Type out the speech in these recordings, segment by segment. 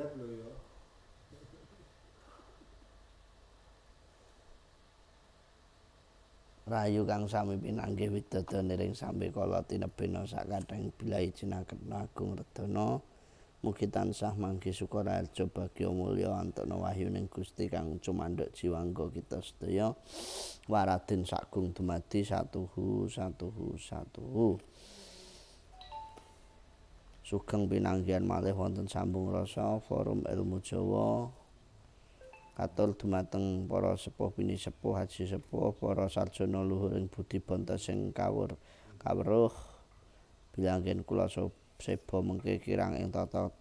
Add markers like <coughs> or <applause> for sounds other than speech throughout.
jelek lo Rayu kang sami pinangge widodo niring sami kala tinebena sakadeng bilai jinaget nagung redana. Mugi tansah mangke syukur arjo bagya mulya antuk wahyuning Gusti kang cumanduk jiwangga kita sedaya. Waradin sagung dumadi satuhu satuhu satu satuhu. sugeng pinanggihan malih wonten sambung rasa forum ilmu Jawa katul dumateng para sepuh bini sepuh haji sepuh para sarjana luhuring budi bonta sing kawur kawruh bilangin kula sebo mengke kirang ing tata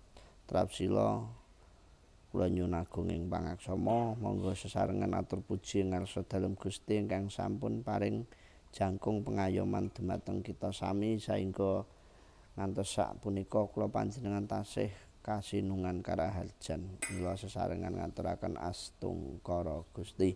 trap sila kula nyunagung ing pangaksama monggo Sesarengen atur puji ngarsa dalem Gusti ingkang sampun paring jangkung pengayoman dumateng kita sami saengga saingko... ngantos sak punika kula panjenengan tasih kasinungan karahajan mila sesarengan ngaturaken astungkara Gusti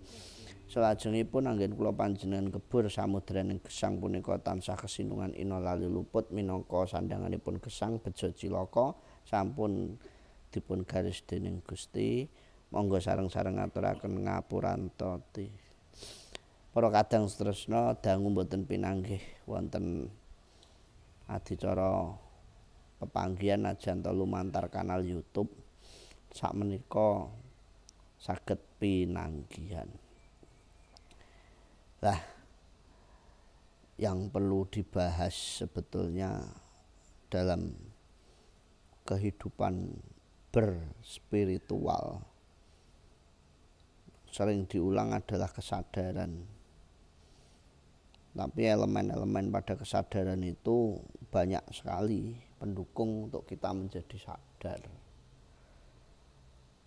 salajengipun anggen kula panjenengan kebur samudraning gesang punika tansah kasinungan ino lalu luput minangka sandanganipun gesang bejo cilaka sampun dipun garis dening Gusti monggo sareng-sareng ngaturaken ngapuran tati para kadang tresna dangu mboten pinanggih wonten adicara pepanggian ajan terlalu lumantar kanal YouTube sak menika saged pinanggihan. Lah yang perlu dibahas sebetulnya dalam kehidupan berspiritual sering diulang adalah kesadaran tapi elemen-elemen pada kesadaran itu banyak sekali pendukung untuk kita menjadi sadar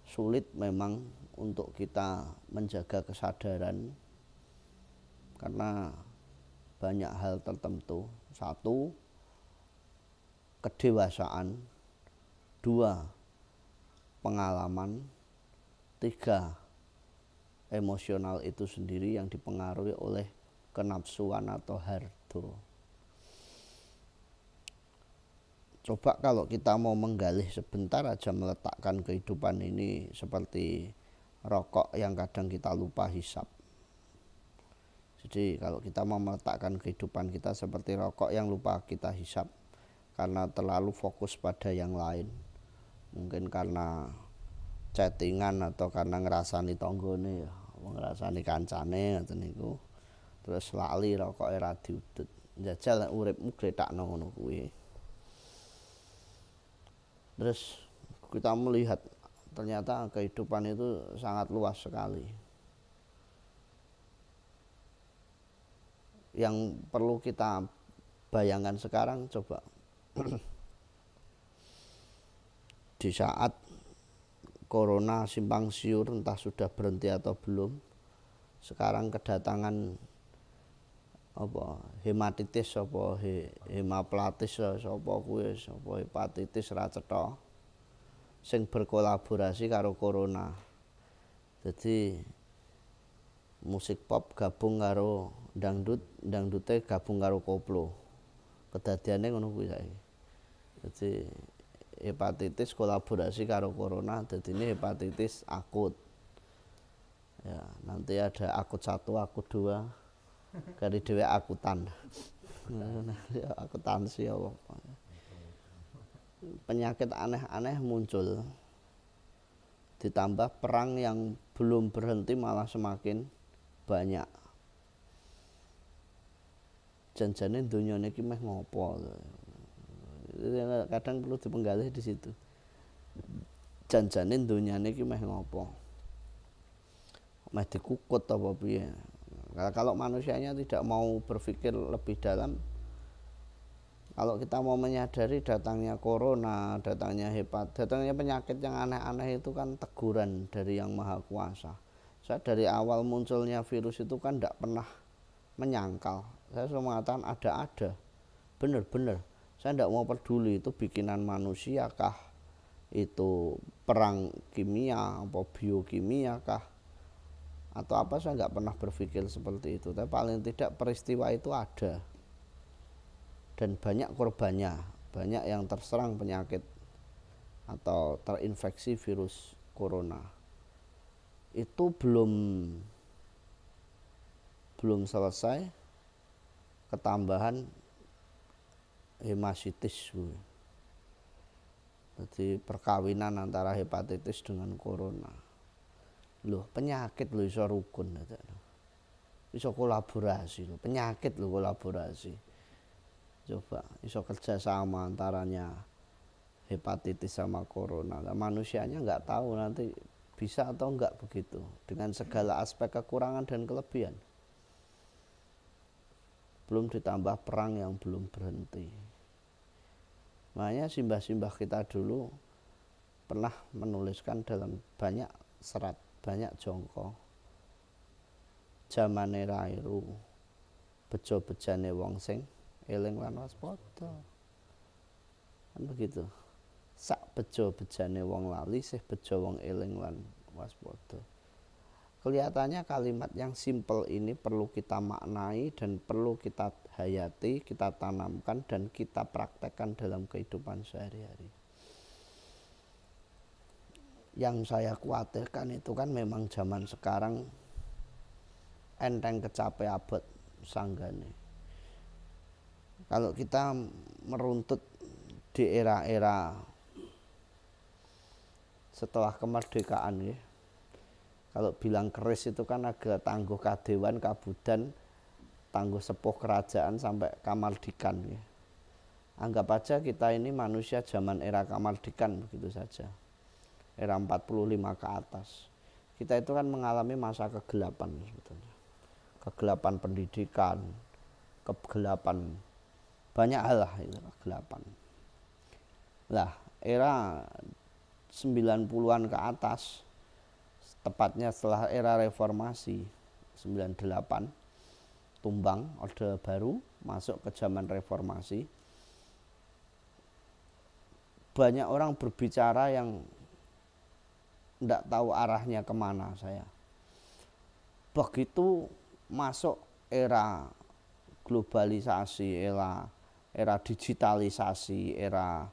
sulit memang untuk kita menjaga kesadaran karena banyak hal tertentu satu kedewasaan dua pengalaman tiga emosional itu sendiri yang dipengaruhi oleh kenapsuan atau hardo. Coba kalau kita mau menggalih sebentar aja meletakkan kehidupan ini seperti rokok yang kadang kita lupa hisap. Jadi kalau kita mau meletakkan kehidupan kita seperti rokok yang lupa kita hisap karena terlalu fokus pada yang lain. Mungkin karena chattingan atau karena ngerasani tonggone ya, ngerasani kancane ngoten niku terus lali rokok era diudut jajal uripmu kletakno ngono kuwi terus kita melihat ternyata kehidupan itu sangat luas sekali yang perlu kita bayangkan sekarang coba <clears throat> di saat corona simpang siur entah sudah berhenti atau belum sekarang kedatangan apa hematitis apa he, hemaplatis sapa kuwi sapa hepatitis ra cetha sing berkolaborasi karo corona dadi musik pop gabung karo dangdut dangdute gabung karo koplo kedadeane ngono kuwi saiki dadi hepatitis kolaborasi karo corona dadi ini hepatitis akut ya nanti ada akut satu akut dua Kali dhewe akutan. Ya, sih apa. Penyakit aneh-aneh muncul. Ditambah perang yang belum berhenti malah semakin banyak. Janjane dunia niki meh ngopo. Kadang perlu dipenggalih di situ. Janjane dunia niki meh ngopo. Meh dikukut apa piye. Nah, kalau manusianya tidak mau berpikir lebih dalam, kalau kita mau menyadari datangnya corona, datangnya hepat, datangnya penyakit yang aneh-aneh itu kan teguran dari yang maha kuasa. Saya dari awal munculnya virus itu kan tidak pernah menyangkal. Saya selalu mengatakan ada-ada, benar-benar. Saya tidak mau peduli itu bikinan manusia kah, itu perang kimia, apa biokimia kah, atau apa saya nggak pernah berpikir seperti itu tapi paling tidak peristiwa itu ada dan banyak korbannya banyak yang terserang penyakit atau terinfeksi virus corona itu belum belum selesai ketambahan hemasitis jadi perkawinan antara hepatitis dengan corona loh penyakit loh iso rukun iso kolaborasi loh penyakit loh kolaborasi coba iso kerja sama antaranya hepatitis sama corona nah, manusianya nggak tahu nanti bisa atau enggak begitu dengan segala aspek kekurangan dan kelebihan belum ditambah perang yang belum berhenti makanya simbah-simbah kita dulu pernah menuliskan dalam banyak serat banyak jongko jamane rairu bejo-bejane wong sing eling lan waspada kan begitu sak bejo bejane wong lali sih bejo wong eling lan waspada kelihatannya kalimat yang simple ini perlu kita maknai dan perlu kita hayati, kita tanamkan dan kita praktekkan dalam kehidupan sehari-hari yang saya khawatirkan itu kan memang zaman sekarang enteng kecape abet sanggane. Kalau kita meruntut di era-era setelah kemerdekaan ya. Kalau bilang keris itu kan agak tangguh kadewan, kabudan, tangguh sepuh kerajaan sampai kamardikan ya. Anggap aja kita ini manusia zaman era kamardikan begitu saja era 45 ke atas kita itu kan mengalami masa kegelapan sebetulnya kegelapan pendidikan kegelapan banyak hal lah itu kegelapan lah era 90-an ke atas tepatnya setelah era reformasi 98 tumbang orde baru masuk ke zaman reformasi banyak orang berbicara yang tidak tahu arahnya kemana saya. Begitu masuk era globalisasi, era era digitalisasi, era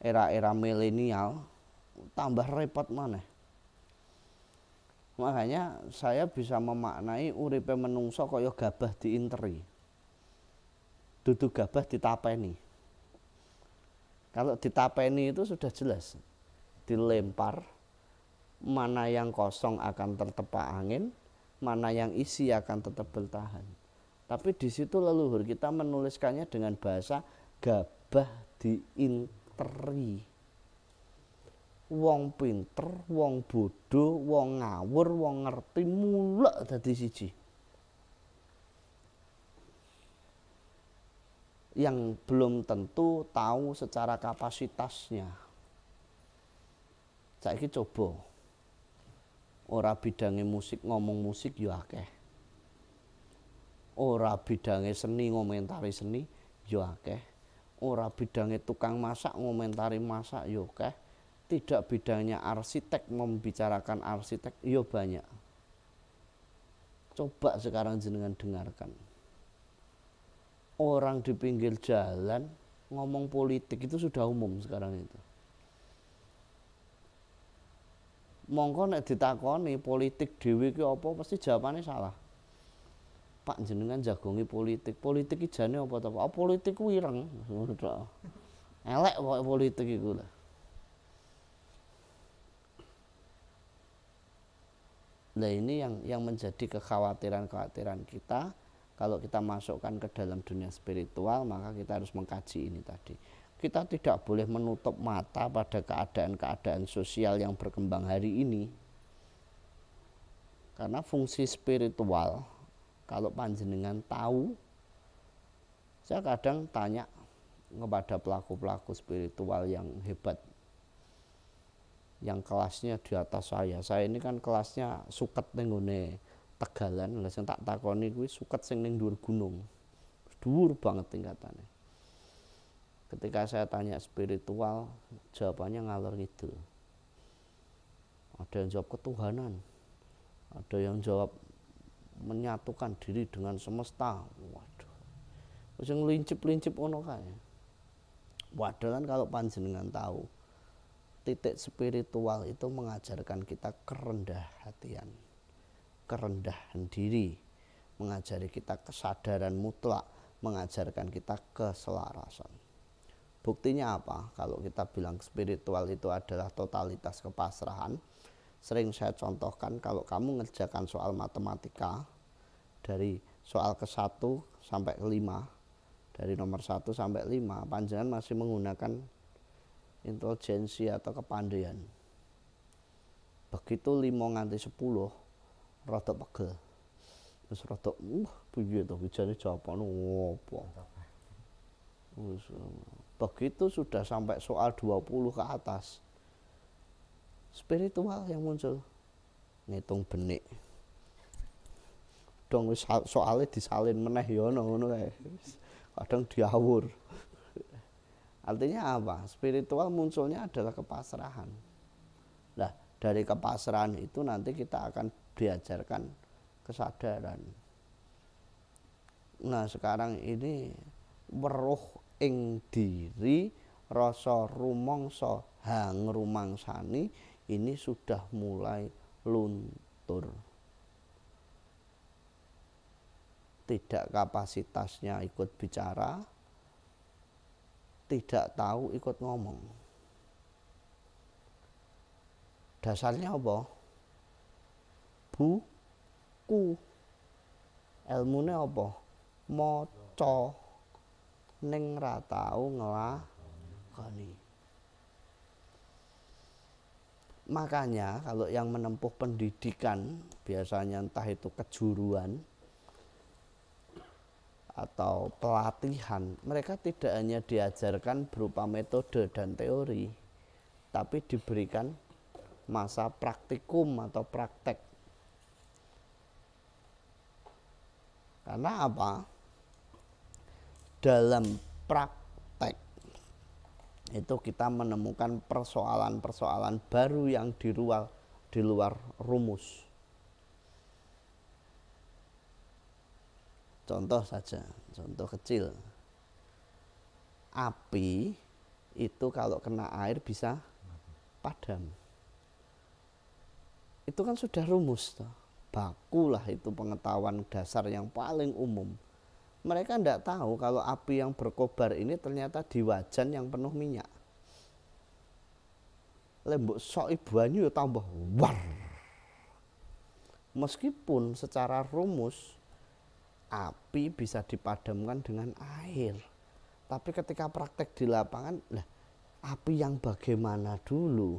era era milenial, tambah repot mana? Makanya saya bisa memaknai uripe menungso kaya gabah diinteri. duduk gabah ditapeni. Kalau ditapeni itu sudah jelas dilempar, mana yang kosong akan tertepak angin, mana yang isi akan tetap bertahan. Tapi di situ leluhur kita menuliskannya dengan bahasa gabah diinteri. Wong pinter, wong bodoh, wong ngawur, wong ngerti mulak dadi siji. Yang belum tentu tahu secara kapasitasnya. Saiki coba Orang bidangnya musik ngomong musik ya akeh ora seni ngomentari seni ya akeh ora tukang masak ngomentari masak ya akeh tidak bidangnya arsitek membicarakan arsitek yo ya banyak coba sekarang jenengan dengarkan orang di pinggir jalan ngomong politik itu sudah umum sekarang itu mongko nek ditakoni politik dewi ki apa pasti jawabane salah. Pak jenengan jagongi politik. Politik iki jane apa to, Oh, politik ku ireng. Elek kok politik iku lah. Nah ini yang yang menjadi kekhawatiran-kekhawatiran kita kalau kita masukkan ke dalam dunia spiritual maka kita harus mengkaji ini tadi kita tidak boleh menutup mata pada keadaan-keadaan sosial yang berkembang hari ini. Karena fungsi spiritual, kalau panjenengan tahu, saya kadang tanya kepada pelaku-pelaku spiritual yang hebat, yang kelasnya di atas saya. Saya ini kan kelasnya suket nenggone tegalan, lah tak takoni kuwi suket sing ning dhuwur gunung. Dhuwur banget tingkatannya ketika saya tanya spiritual jawabannya ngalor gitu ada yang jawab ketuhanan ada yang jawab menyatukan diri dengan semesta waduh terus yang lincip-lincip ono kaya waduh kan kalau panjenengan tahu titik spiritual itu mengajarkan kita kerendah hatian kerendahan diri mengajari kita kesadaran mutlak mengajarkan kita keselarasan Buktinya apa? Kalau kita bilang spiritual itu adalah totalitas kepasrahan. Sering saya contohkan kalau kamu ngerjakan soal matematika dari soal ke-1 sampai ke-5, dari nomor 1 sampai 5, panjangan masih menggunakan intelijensi atau kepandaian. Begitu 5 nganti 10 rotok pegel. Terus rada uh begitu, to jawabannya, jawabane opo. Begitu sudah sampai soal 20 ke atas, spiritual yang muncul. Ngitung benik. Dong soalnya disalin meneh ya ngono Kadang diawur. Artinya apa? Spiritual munculnya adalah kepasrahan. Nah, dari kepasrahan itu nanti kita akan diajarkan kesadaran. Nah, sekarang ini meruh ing diri rasa rumangsa hang rumangsani ini sudah mulai luntur. Tidak kapasitasnya ikut bicara, tidak tahu ikut ngomong. Dasarnya apa? Buku. Ilmune apa? Maca. Neng ratau tau nglakoni. Makanya kalau yang menempuh pendidikan biasanya entah itu kejuruan atau pelatihan, mereka tidak hanya diajarkan berupa metode dan teori, tapi diberikan masa praktikum atau praktek. Karena apa? dalam praktek itu kita menemukan persoalan-persoalan baru yang di luar di luar rumus. Contoh saja, contoh kecil. Api itu kalau kena air bisa padam. Itu kan sudah rumus toh. Bakulah itu pengetahuan dasar yang paling umum mereka tidak tahu kalau api yang berkobar ini ternyata di wajan yang penuh minyak. Lembok sok anyu ya tambah war. Meskipun secara rumus api bisa dipadamkan dengan air. Tapi ketika praktek di lapangan, lah api yang bagaimana dulu?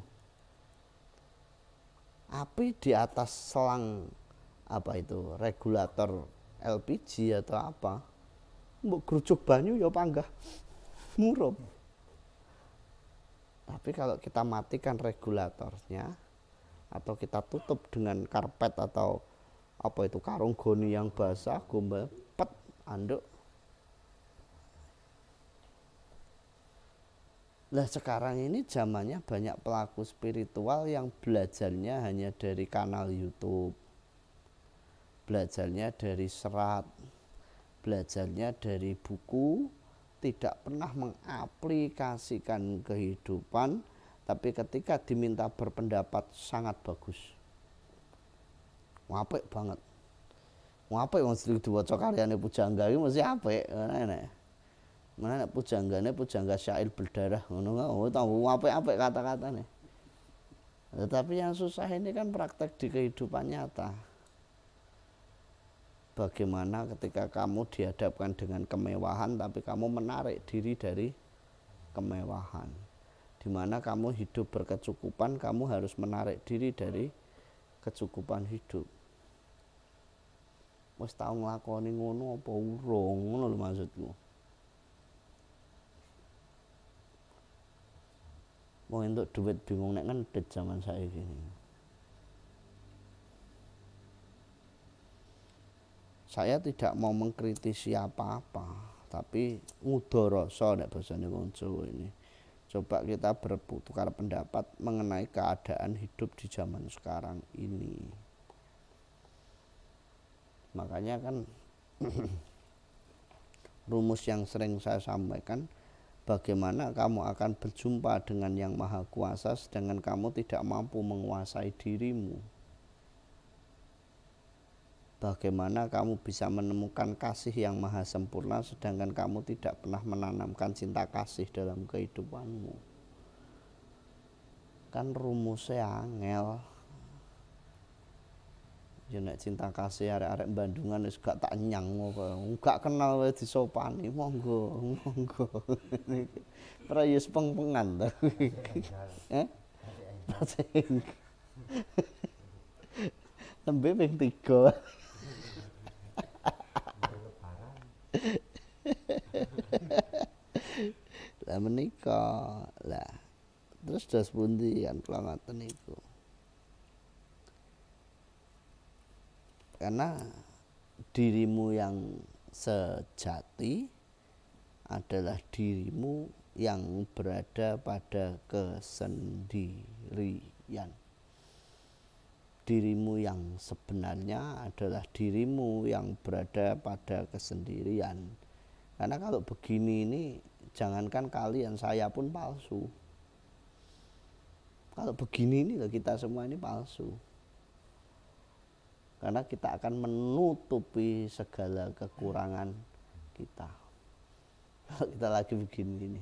Api di atas selang apa itu regulator LPG atau apa mbok gerucuk banyu ya panggah murup. Tapi kalau kita matikan regulatornya atau kita tutup dengan karpet atau apa itu karung goni yang basah gombal pet anduk Lah sekarang ini zamannya banyak pelaku spiritual yang belajarnya hanya dari kanal YouTube. Belajarnya dari serat, belajarnya dari buku tidak pernah mengaplikasikan kehidupan tapi ketika diminta berpendapat sangat bagus ngapik banget ngapik wong sedikit diwaca karyane pujangga iki masih apik mana mana pujangga pujanggane pujangga syair berdarah ngono oh tahu apik apa kata nih tetapi yang susah ini kan praktek di kehidupan nyata bagaimana ketika kamu dihadapkan dengan kemewahan tapi kamu menarik diri dari kemewahan dimana kamu hidup berkecukupan kamu harus menarik diri dari kecukupan hidup wis tau nglakoni ngono apa urung ngono maksudku mau untuk duit bingung nek kan zaman saya gini saya tidak mau mengkritisi apa-apa tapi rasa nek bahasane wong Jawa ini coba kita berputar pendapat mengenai keadaan hidup di zaman sekarang ini makanya kan <clears throat> rumus yang sering saya sampaikan bagaimana kamu akan berjumpa dengan yang maha kuasa sedangkan kamu tidak mampu menguasai dirimu Bagaimana kamu bisa menemukan kasih yang maha sempurna sedangkan kamu tidak pernah menanamkan cinta kasih dalam kehidupanmu? Kan rumusnya angel. Ya nek cinta kasih arek-arek Bandungan wis gak tak nyang gak kenal wae disopani monggo <laughs> monggo. Pra yus ya peng-pengan ta. <laughs> Eh? Tasing. Lembe <laughs> ping 3. <laughs> lah menikah lah terus dos pundi kan kula ngoten karena dirimu yang sejati adalah dirimu yang berada pada kesendirian dirimu yang sebenarnya adalah dirimu yang berada pada kesendirian. Karena kalau begini ini jangankan kalian saya pun palsu. Kalau begini ini kita semua ini palsu. Karena kita akan menutupi segala kekurangan kita. Kalau kita lagi begini ini.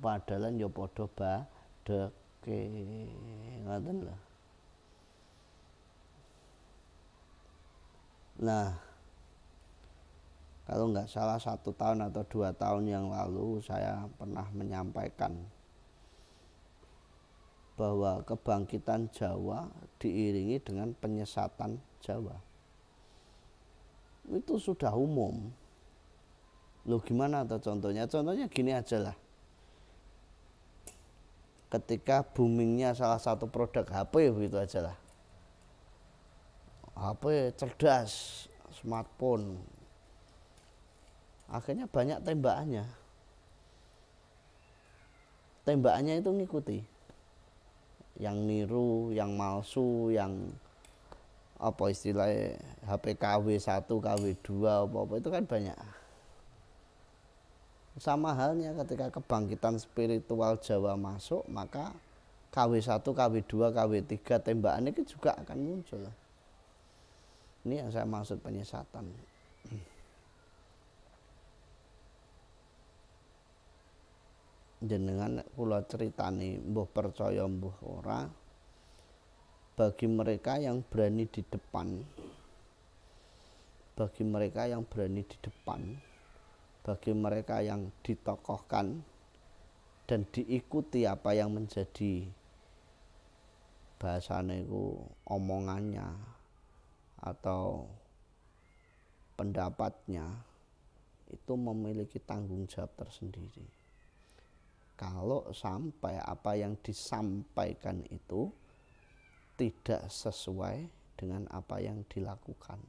Padahal yo padha badeke. Ngoten lho. Nah, kalau nggak salah satu tahun atau dua tahun yang lalu saya pernah menyampaikan bahwa kebangkitan Jawa diiringi dengan penyesatan Jawa. Itu sudah umum. Lu gimana atau contohnya? Contohnya gini aja lah. Ketika boomingnya salah satu produk HP begitu aja lah. HP cerdas, smartphone. Akhirnya banyak tembakannya. Tembakannya itu ngikuti. Yang niru, yang malsu, yang apa istilahnya HP KW1, KW2, apa-apa itu kan banyak. Sama halnya ketika kebangkitan spiritual Jawa masuk, maka KW1, KW2, KW3 tembakan itu juga akan muncul. Ini yang saya maksud penyesatan. Jenengan kula ceritani mbuh percaya mbuh ora bagi mereka yang berani di depan bagi mereka yang berani di depan bagi mereka yang ditokohkan dan diikuti apa yang menjadi bahasaneku omongannya atau pendapatnya itu memiliki tanggung jawab tersendiri. Kalau sampai apa yang disampaikan itu tidak sesuai dengan apa yang dilakukan.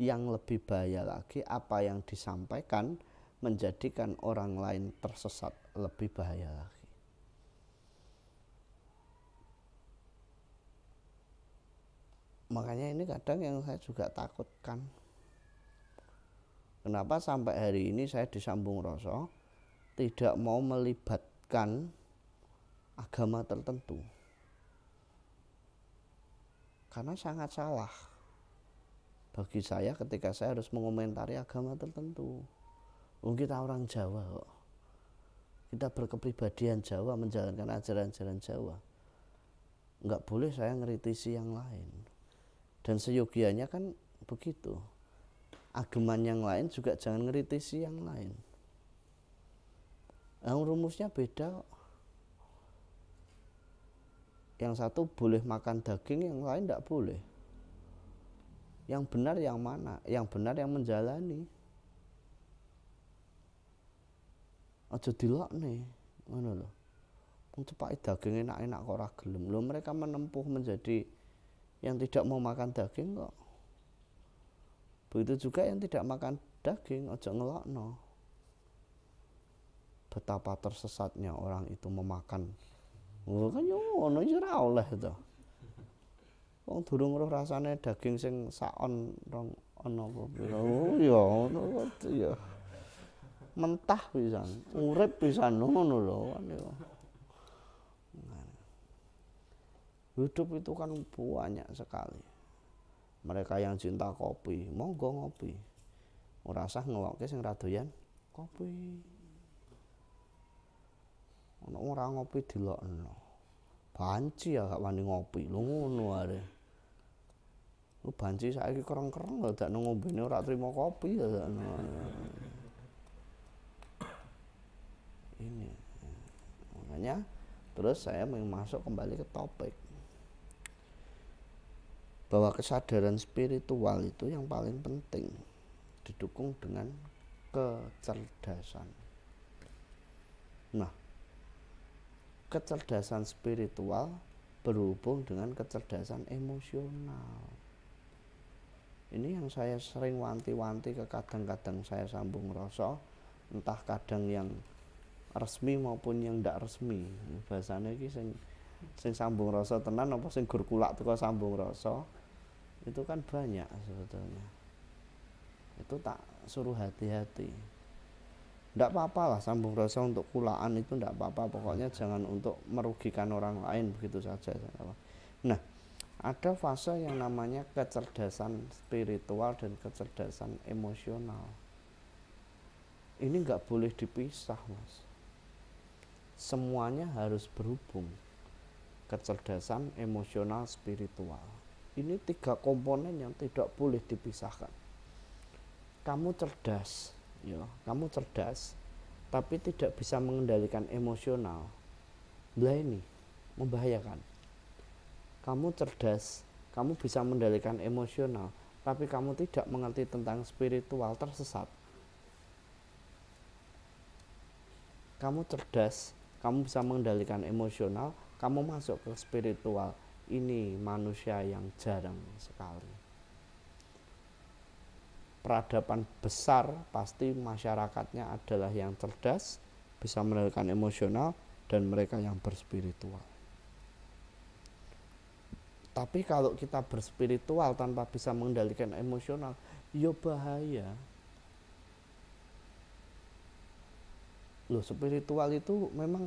Yang lebih bahaya lagi apa yang disampaikan menjadikan orang lain tersesat lebih bahaya lagi. makanya ini kadang yang saya juga takutkan kenapa sampai hari ini saya disambung rasa tidak mau melibatkan agama tertentu karena sangat salah bagi saya ketika saya harus mengomentari agama tertentu oh, kita orang Jawa kok kita berkepribadian Jawa menjalankan ajaran-ajaran Jawa nggak boleh saya ngeritisi yang lain dan seyogianya kan begitu ageman yang lain juga jangan ngeritisi yang lain yang rumusnya beda yang satu boleh makan daging yang lain tidak boleh yang benar yang mana yang benar yang menjalani aja dilok nih mana loh cepat daging enak-enak kok ragelum lo loh mereka menempuh menjadi yang tidak mau makan daging kok begitu juga yang tidak makan daging ojo ngelokno betapa tersesatnya orang itu memakan kan yo ngono yo ora oleh to wong durung roh rasane daging sing saon rong ana apa Oh yo iya, ngono ya mentah pisan urip pisan ngono lho kan Hidup itu kan banyak sekali. Mereka yang cinta kopi, monggo ngopi. Ora usah ngelokke sing radoyan kopi. Ono ora ngopi dilokno. Banci ya gak wani ngopi, lu ngono are. Lu banci saiki kereng-kereng lho dak ngombene ora terima kopi ya dak. Ini. Makanya terus saya masuk kembali ke topik bahwa kesadaran spiritual itu yang paling penting didukung dengan kecerdasan. Nah, kecerdasan spiritual berhubung dengan kecerdasan emosional. Ini yang saya sering wanti-wanti ke kadang-kadang saya sambung rasa, entah kadang yang resmi maupun yang tidak resmi. Bahasanya ini sing sambung rasa tenan apa sing gur kulak teko sambung rasa itu kan banyak sebetulnya itu tak suruh hati-hati ndak apa-apa lah sambung rasa untuk kulaan itu ndak apa-apa pokoknya jangan untuk merugikan orang lain begitu saja nah ada fase yang namanya kecerdasan spiritual dan kecerdasan emosional ini nggak boleh dipisah mas semuanya harus berhubung kecerdasan emosional spiritual. Ini tiga komponen yang tidak boleh dipisahkan. Kamu cerdas, ya, kamu cerdas, tapi tidak bisa mengendalikan emosional. Nah ini membahayakan. Kamu cerdas, kamu bisa mengendalikan emosional, tapi kamu tidak mengerti tentang spiritual tersesat. Kamu cerdas, kamu bisa mengendalikan emosional, kamu masuk ke spiritual ini manusia yang jarang sekali peradaban besar pasti masyarakatnya adalah yang cerdas bisa mengendalikan emosional dan mereka yang berspiritual tapi kalau kita berspiritual tanpa bisa mengendalikan emosional, yo ya bahaya. Loh, spiritual itu memang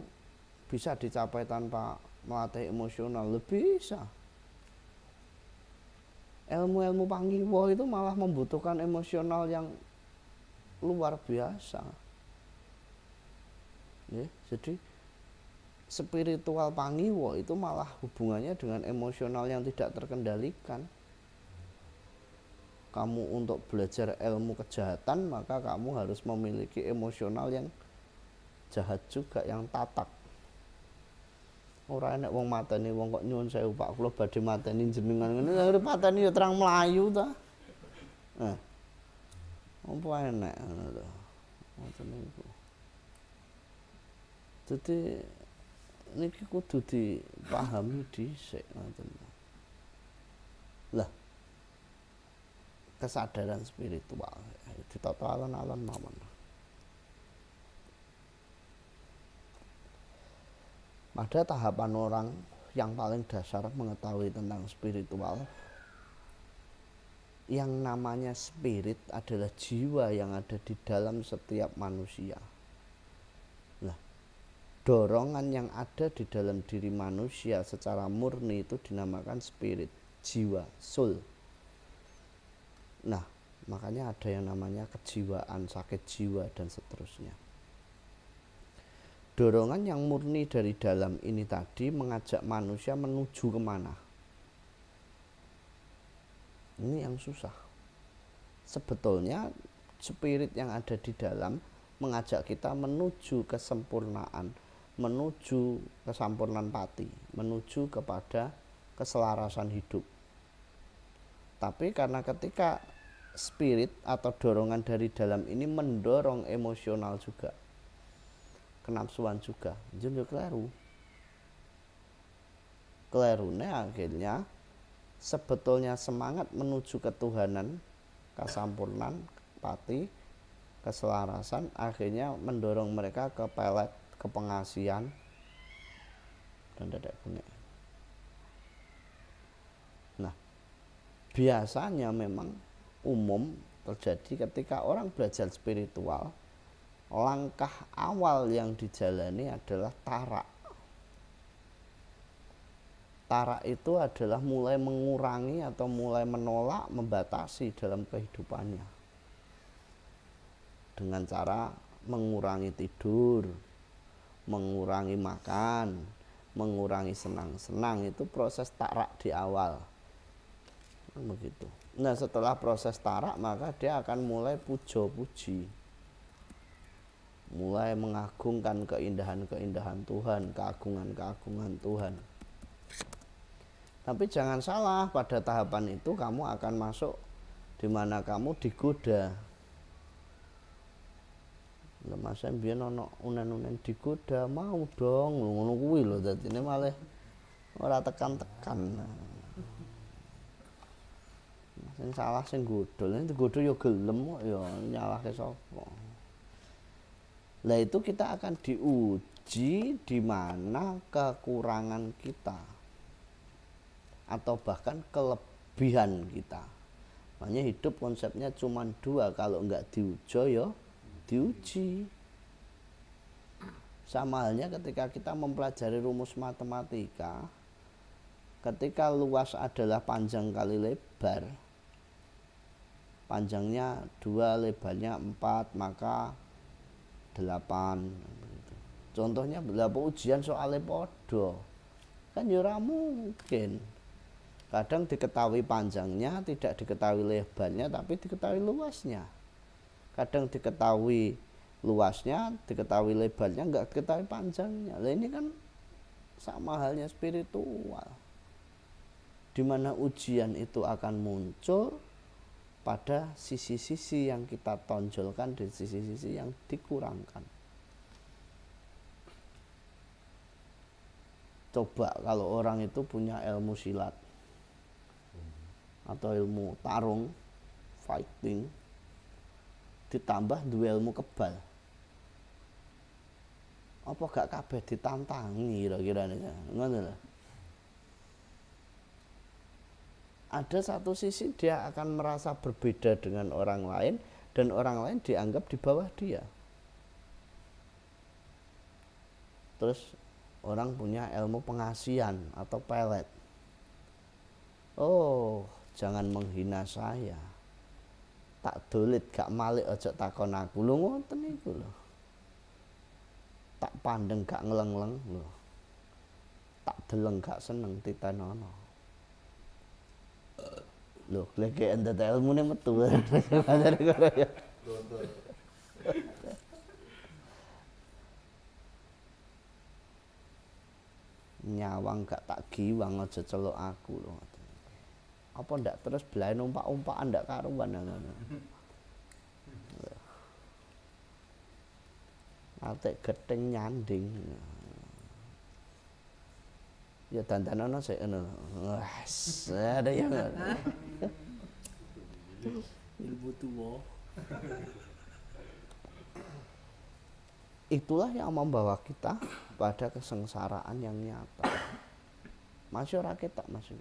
bisa dicapai tanpa melatih emosional lebih bisa ilmu-ilmu pangkiwo itu malah membutuhkan emosional yang luar biasa ya, jadi spiritual pangiwo itu malah hubungannya dengan emosional yang tidak terkendalikan kamu untuk belajar ilmu kejahatan maka kamu harus memiliki emosional yang jahat juga yang tatak ora uang wong mateni wong kok nyuwun saya Pak kula badhe mateni jenengan ngene urip mateni ya terang melayu ta. Nah. Apa enak, ngono to. Ngoten niku. Dadi niki kudu dipahami dhisik ngoten. Lah kesadaran spiritual ditata alon-alon mawon. Pada tahapan orang yang paling dasar mengetahui tentang spiritual, yang namanya spirit adalah jiwa yang ada di dalam setiap manusia. Nah, dorongan yang ada di dalam diri manusia secara murni itu dinamakan spirit, jiwa, soul. Nah, makanya ada yang namanya kejiwaan, sakit jiwa dan seterusnya dorongan yang murni dari dalam ini tadi mengajak manusia menuju kemana? Ini yang susah. Sebetulnya spirit yang ada di dalam mengajak kita menuju kesempurnaan, menuju kesempurnaan pati, menuju kepada keselarasan hidup. Tapi karena ketika spirit atau dorongan dari dalam ini mendorong emosional juga kenapsuan juga jadi keliru nih akhirnya sebetulnya semangat menuju ketuhanan kesampurnan pati keselarasan akhirnya mendorong mereka ke pelet ke pengasian dan tidak punya nah biasanya memang umum terjadi ketika orang belajar spiritual langkah awal yang dijalani adalah tarak. Tara itu adalah mulai mengurangi atau mulai menolak, membatasi dalam kehidupannya. Dengan cara mengurangi tidur, mengurangi makan, mengurangi senang-senang itu proses tarak di awal. Kan begitu. Nah, setelah proses tarak maka dia akan mulai pujo-puji mulai mengagungkan keindahan-keindahan Tuhan, keagungan-keagungan Tuhan. Tapi jangan salah, pada tahapan itu kamu akan masuk di mana kamu digoda. Lemasan biar nono unen-unen digoda mau dong, ngono kuwi lho dadine malah ora tekan-tekan. Sing salah sing godol, nek godol yo ya gelem kok ya nyalahke sapa. Lah itu kita akan diuji di mana kekurangan kita atau bahkan kelebihan kita. Makanya hidup konsepnya cuma dua, kalau nggak diujo yo ya diuji. Sama halnya ketika kita mempelajari rumus matematika, ketika luas adalah panjang kali lebar, panjangnya dua, lebarnya empat, maka delapan gitu. contohnya berapa ujian soal podo kan ya mungkin kadang diketahui panjangnya tidak diketahui lebarnya tapi diketahui luasnya kadang diketahui luasnya diketahui lebarnya enggak diketahui panjangnya nah ini kan sama halnya spiritual di mana ujian itu akan muncul pada sisi-sisi yang kita tonjolkan dan sisi-sisi yang dikurangkan. Coba kalau orang itu punya ilmu silat atau ilmu tarung, fighting, ditambah dua ilmu kebal. Apa gak kabeh ditantangi kira-kira ngono lah. ada satu sisi dia akan merasa berbeda dengan orang lain dan orang lain dianggap di bawah dia. Terus orang punya ilmu pengasihan atau pelet. Oh, jangan menghina saya. Tak dolit gak malik ojo takon aku lu ngoten iku lho. Tak pandeng gak ngeleng ngeleng-leng lho. Tak deleng gak seneng titenono. Loh, lagi anda ilmu nih metu. Mana <laughs> negara ya? Nyawang gak tak giwang aja celok aku loh. Apa ndak terus belain umpak-umpakan ndak karuan ngono. Nanti geteng nyanding ya tantanana saya anu ada yang ilmu tua itulah yang membawa kita pada kesengsaraan yang nyata masyarakat tak masuk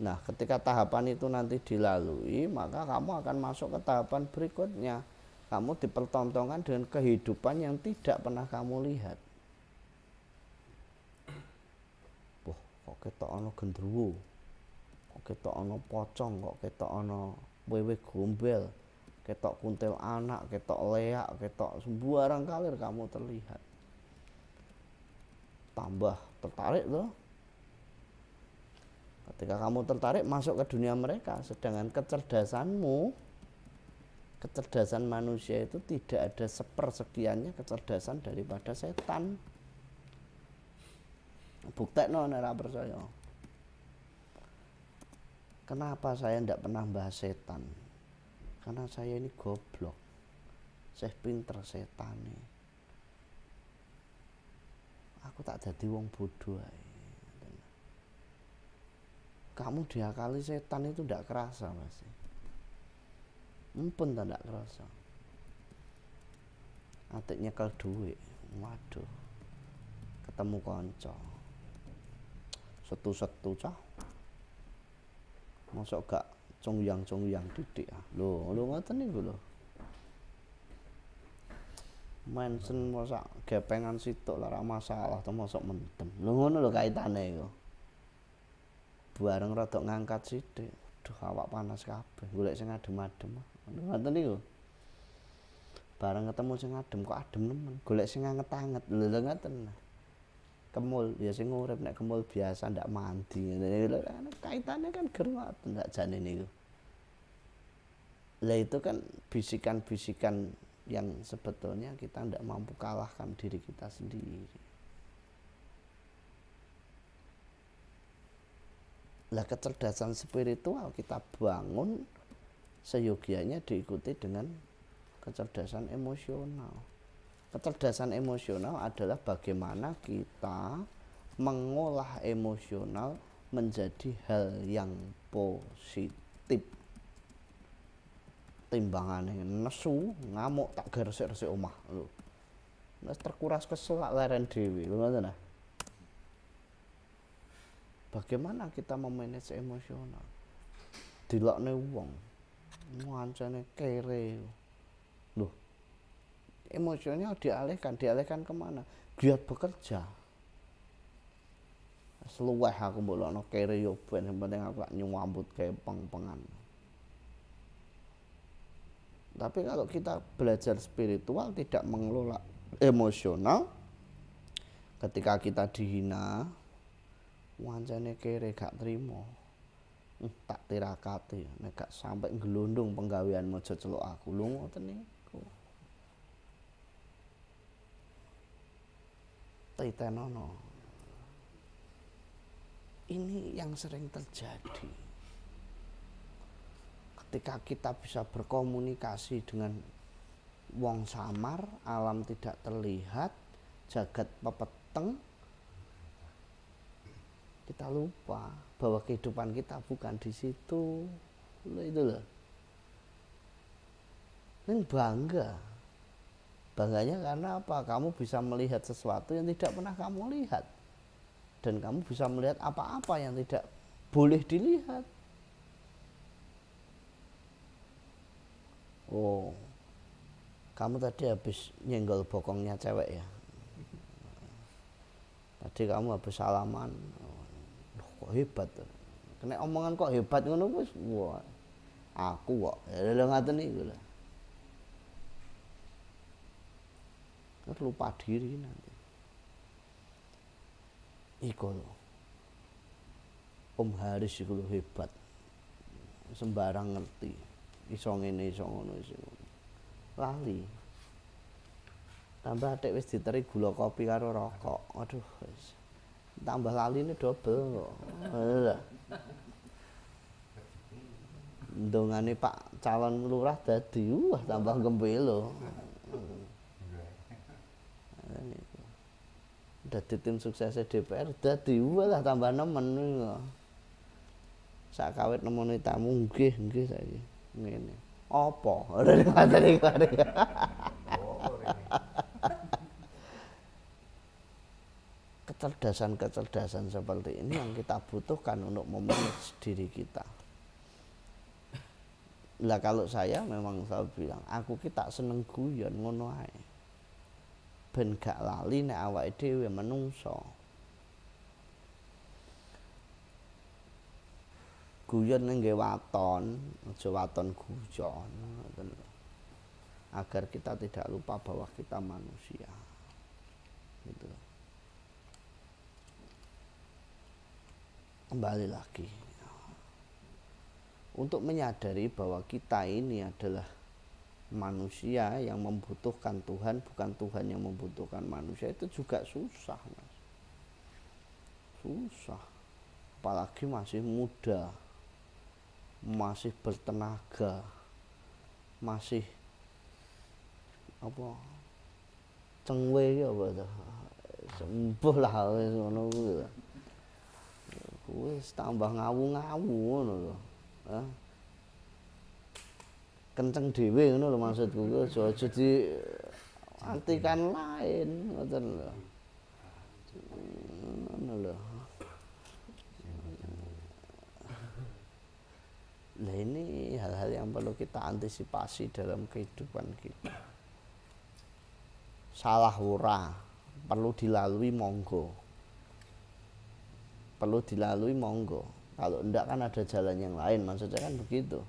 Nah, ketika tahapan itu nanti dilalui, maka kamu akan masuk ke tahapan berikutnya. Kamu dipertontonkan dengan kehidupan yang tidak pernah kamu lihat. kok ketok ana gendruwo kok ketok ana pocong kok ketok ana wewe gombel ketok kuntil anak ketok leak ketok sembarang kalir kamu terlihat tambah tertarik loh ketika kamu tertarik masuk ke dunia mereka sedangkan kecerdasanmu kecerdasan manusia itu tidak ada sepersekiannya kecerdasan daripada setan buktekno nek ora percaya kenapa saya ndak pernah bahas setan karena saya ini goblok saya pinter setan nih aku tak jadi wong bodoh kamu diakali setan itu ndak kerasa masih mumpun tak kerasa Atiknya nyekel duit waduh ketemu konco setu-setu cah masuk gak congyang congyang didik ah lo lo nih niku lo mention masa gepengan situ lah masalah to mosok mendem lo ngono lo kaitane iku bareng rotok ngangkat sithik duh awak panas kabeh golek sing adem-adem nih ah. niku bareng ketemu sing adem kok adem nemen golek sing anget-anget ngata ngoten kemul ya sing urip nek kemul biasa ndak mandi ya ngene kan kaitannya kan gerwat ndak jane niku lah itu kan bisikan-bisikan yang sebetulnya kita ndak mampu kalahkan diri kita sendiri lah kecerdasan spiritual kita bangun seyogianya diikuti dengan kecerdasan emosional kecerdasan emosional adalah bagaimana kita mengolah emosional menjadi hal yang positif Timbangan yang nesu ngamuk tak gersik-gersik omah lu Mas terkuras keselak leren dewi nah Bagaimana kita memanage emosional? Dilokne wong ngancane kere emosinya dialihkan dialihkan kemana giat bekerja seluweh aku bolong, no kere yo ben yang penting aku nyuambut kayak peng-pengan tapi kalau kita belajar spiritual tidak mengelola emosional ketika kita dihina wancane kere gak terima hm, tak tirakati nek gak sampai gelundung penggaweanmu aja celok aku lu ngoten Titenono. Ini yang sering terjadi. Ketika kita bisa berkomunikasi dengan wong samar, alam tidak terlihat, jagat pepeteng, kita lupa bahwa kehidupan kita bukan di situ. Itu loh. Ini bangga Bangganya karena apa? Kamu bisa melihat sesuatu yang tidak pernah kamu lihat. Dan kamu bisa melihat apa-apa yang tidak boleh dilihat. Oh, kamu tadi habis nyenggol bokongnya cewek ya? Tadi kamu habis salaman. Oh, kok hebat. Kena omongan kok hebat ngono wis. Wah. Aku kok. Lha ngaten iku lho. lupa diri nanti iku Om Haris iku hebat sembarang ngerti isong ini isong ngono iso lali tambah atik wis diteri gula kopi karo rokok aduh wis tambah lali ini dobel kok ndongane Pak calon lurah dadi wah tambah gembelo dadi tim suksesnya DPR dadi lah tambah nemen sak kawit nemoni tamu nggih nggih saiki ngene apa <laughs> ora materi kuwi <laughs> kecerdasan-kecerdasan seperti ini yang kita butuhkan untuk memanage diri kita lah kalau saya memang saya bilang aku kita seneng guyon ngono ae ben gak lali nek awake dhewe menungso guyon ning nggih waton aja waton guyon agar kita tidak lupa bahwa kita manusia gitu kembali lagi untuk menyadari bahwa kita ini adalah manusia yang membutuhkan Tuhan bukan Tuhan yang membutuhkan manusia itu juga susah mas susah apalagi masih muda masih bertenaga masih apa cengwe ya apa sembuh lah wis ngono kuwi ya. tambah ngawu-ngawu ngono lho eh kenceng dhewe ngono lho maksudku aja aja di eh, antikan lain ngoten lho ngono lho Nah ini hal-hal yang perlu kita antisipasi dalam kehidupan kita. Salah ora perlu dilalui monggo. Perlu dilalui monggo. Kalau enggak kan ada jalan yang lain, maksudnya kan begitu.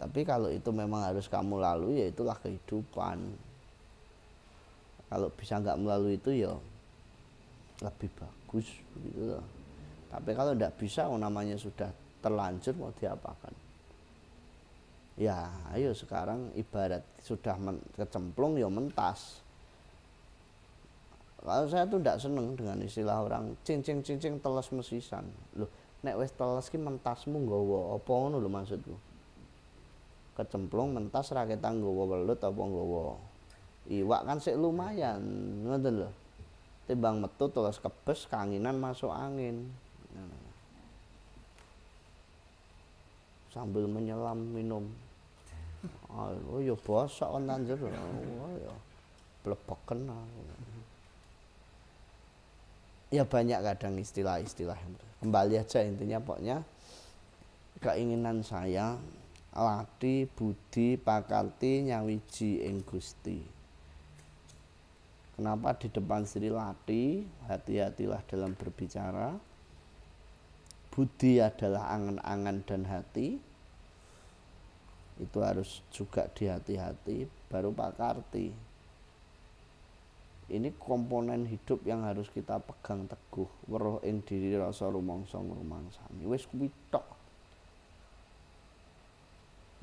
Tapi kalau itu memang harus kamu lalui ya itulah kehidupan. Kalau bisa nggak melalui itu ya lebih bagus begitu loh. Tapi kalau tidak bisa oh, namanya sudah terlanjur mau diapakan? Ya, ayo sekarang ibarat sudah men, kecemplung ya mentas. Kalau saya tuh tidak seneng dengan istilah orang cincing cincing telas mesisan. Loh, nek wis telas ki mentasmu nggawa apa ngono lho maksudku kecemplung mentas rakyat tanggowo welut apa nggowo iwak kan sih lumayan ngoten lho timbang metu terus kebes kanginan masuk angin sambil menyelam minum oh yo ya bosok kan anjir oh yo kena ya banyak kadang istilah-istilah kembali aja intinya pokoknya keinginan saya lati budi pakarti nyawiji ing Gusti. Kenapa di depan Sri Lati? Hati-hatilah dalam berbicara. Budi adalah angan-angan dan hati. Itu harus juga di hati hati baru pakarti. Ini komponen hidup yang harus kita pegang teguh, weruh ing diri rasa rumangsa rumangsani. Wis kuwi tok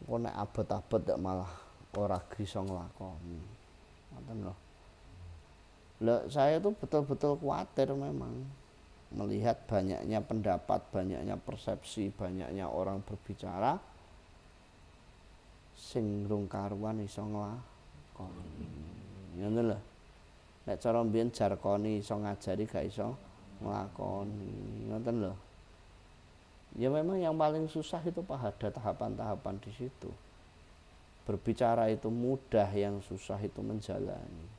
engko nek abot-abot ya malah ora iso nglakoni. Ngoten lho. Lah saya tuh betul-betul khawatir memang melihat banyaknya pendapat, banyaknya persepsi, banyaknya orang berbicara sing rung karuan iso nglakoni. Ngoten lho. Nek cara mbiyen jarkoni iso ngajari gak iso nglakoni. Ngoten lho. Ya memang yang paling susah itu pak ada tahapan-tahapan di situ. Berbicara itu mudah, yang susah itu menjalani.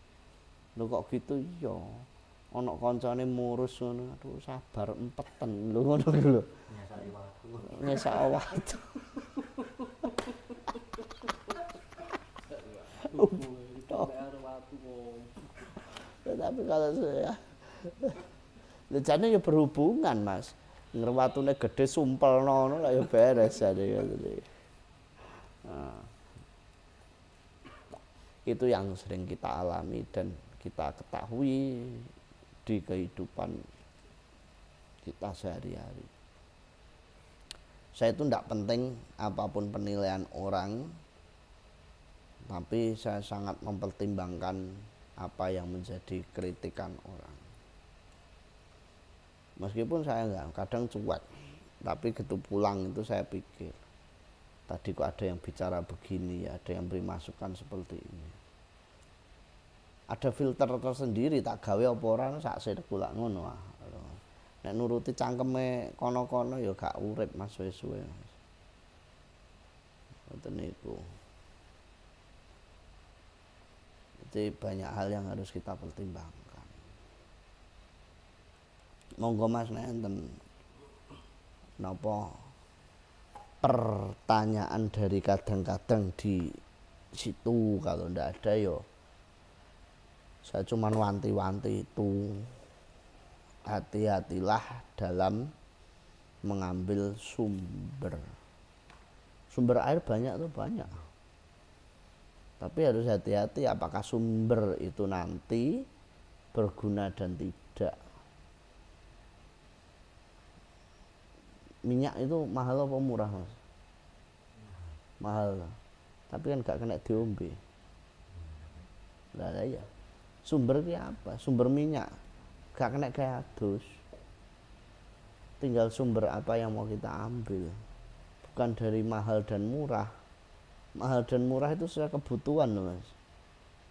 lu kok gitu yo iya. Ono koncone murus ngono, aduh sabar empeten lu ngono ku lho. <laughs> Nyesak waktu. Tapi kalau saya, lejannya <laughs> ya berhubungan mas ngerwatune gedhe sumpelno ngono lah ya beres jane nah, itu yang sering kita alami dan kita ketahui di kehidupan kita sehari-hari. Saya itu tidak penting apapun penilaian orang, tapi saya sangat mempertimbangkan apa yang menjadi kritikan orang meskipun saya enggak kadang cuek tapi gitu pulang itu saya pikir tadi kok ada yang bicara begini ada yang beri masukan seperti ini ada filter tersendiri tak gawe oporan ora sak sirku lak ngono ah. nek nuruti cangkeme kono-kono ya gak urip mas suwe-suwe itu ngoten niku jadi banyak hal yang harus kita pertimbang monggo Mas nenten. nopo pertanyaan dari kadang-kadang di situ kalau ndak ada yo ya. saya cuman wanti-wanti itu hati-hatilah dalam mengambil sumber sumber air banyak tuh banyak tapi harus hati-hati apakah sumber itu nanti berguna dan tidak minyak itu mahal apa murah mas mahal tapi kan gak kena diombe lah ya sumber dia apa sumber minyak gak kena kayak adus tinggal sumber apa yang mau kita ambil bukan dari mahal dan murah mahal dan murah itu sudah kebutuhan loh mas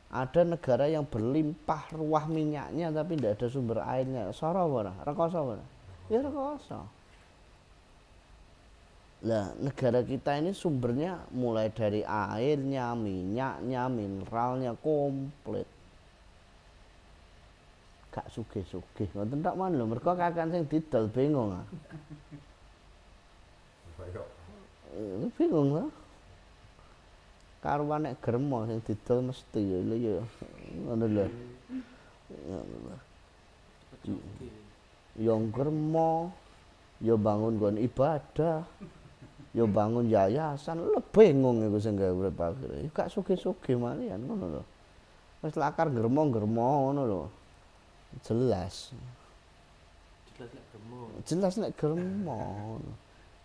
ada negara yang berlimpah ruah minyaknya tapi tidak ada sumber airnya soro rekoso ya rekoso lah, negara kita ini sumbernya mulai dari airnya, minyaknya, mineralnya komplit. Kak sugih-sugih, nggak tentak mana mereka mereka kakan sing didol bingung ah. bingung lah. karwanek germo sing didol mesti ya ya mana loh. Yang germo, yo ya bangun gon ibadah yo ya bangun yayasan lebih ngong iku sing gawe urip akhire yo ya gak suke sugih malian ngono lho wis lakar germo-germo ngono lho jelas jelas nek germo jelas nek germo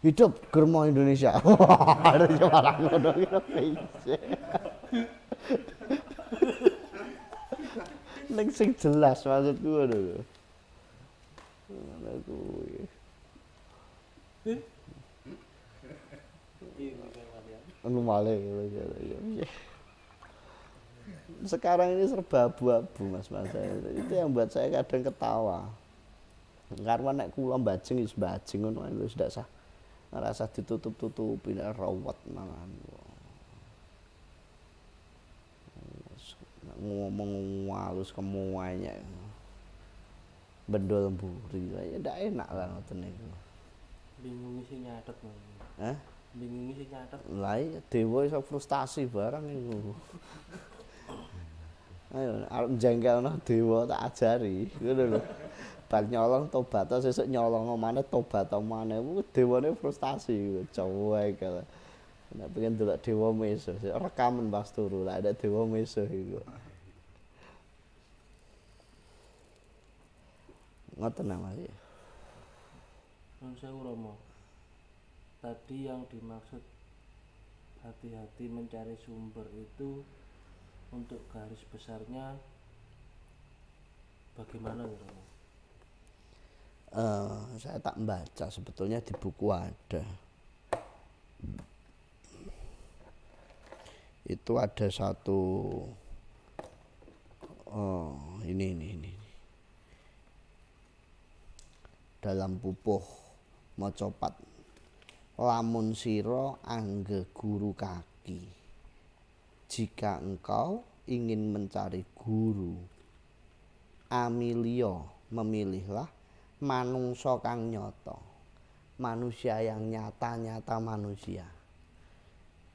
hidup germo Indonesia <laughs> ada ya malah ngono Indonesia ning sing jelas maksudku ngono lho ngono kuwi anu male gitu, iya, iya, iya, Sekarang ini serba abu-abu Mas Mas. Itu yang buat saya kadang ketawa. Karena nek kula bajing ya wis bajing ngono wis ndak sah. Ngerasa ditutup-tutupi nek rawat malah. ngomong halus kemuanya bendol buri ya ndak enak lah ngoten niku bingung isinya adat Hah? bingungi sing nyatet lae dewe iso frustasi barang iku ayo arep dewa tak ajari ngono lho bal nyolong tobat to sesuk nyolong maneh tobat to maneh dewane frustasi cowek kala nek pengen delok dewa meso rekaman pas ada dewa meso iku ngoten nama sih Nun tadi yang dimaksud hati-hati mencari sumber itu untuk garis besarnya bagaimana ya uh, saya tak membaca sebetulnya di buku ada itu ada satu oh ini ini ini dalam pupuh mocopat lamun siro angge guru kaki jika engkau ingin mencari guru amilio memilihlah manungso kang nyoto manusia yang nyata-nyata manusia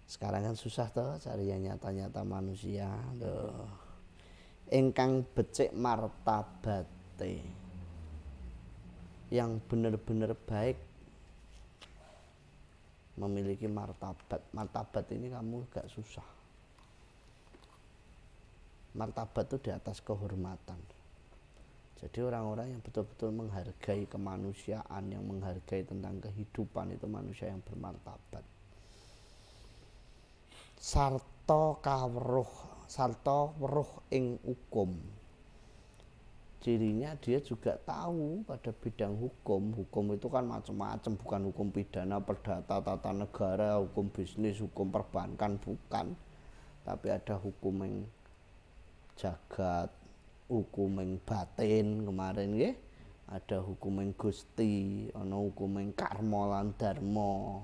sekarang kan susah tuh cari yang nyata-nyata manusia Duh. engkang becek martabate yang benar-benar baik memiliki martabat. Martabat ini kamu gak susah. Martabat itu di atas kehormatan. Jadi orang-orang yang betul-betul menghargai kemanusiaan, yang menghargai tentang kehidupan itu manusia yang bermartabat. Sarto kawruh, sarto weruh ing ukum cirinya dia juga tahu pada bidang hukum hukum itu kan macam-macam bukan hukum pidana perdata tata negara hukum bisnis hukum perbankan bukan tapi ada hukum yang jagat hukum yang batin kemarin ya ada hukum yang gusti ono hukum yang karma lan dharma